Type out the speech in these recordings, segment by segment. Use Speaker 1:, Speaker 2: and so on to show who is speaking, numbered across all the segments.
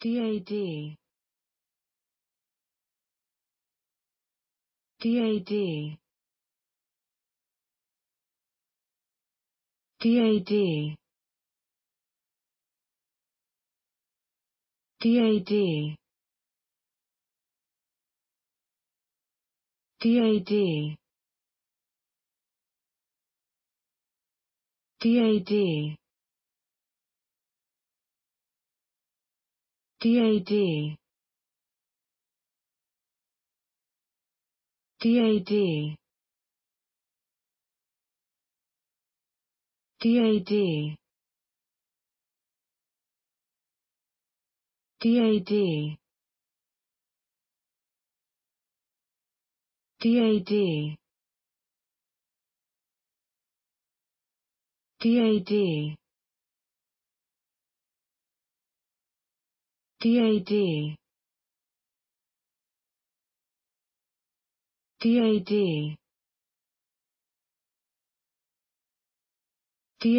Speaker 1: DAD DAD DAD DAD DAD DAD DAD DAD DAD DAD DAD DAD DAD DAD DAD DAD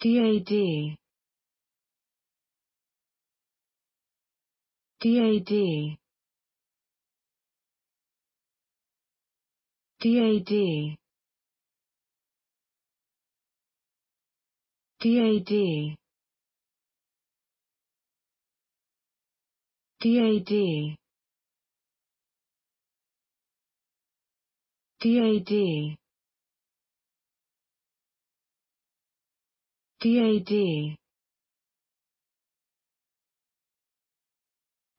Speaker 1: DAD DAD DAD DAD DAD DAD DAD DAD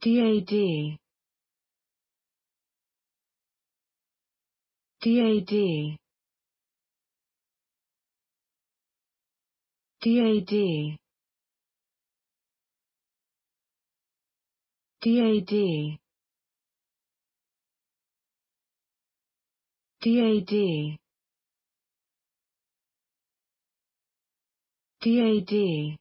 Speaker 1: DAD DAD DAD DAD DAD DAD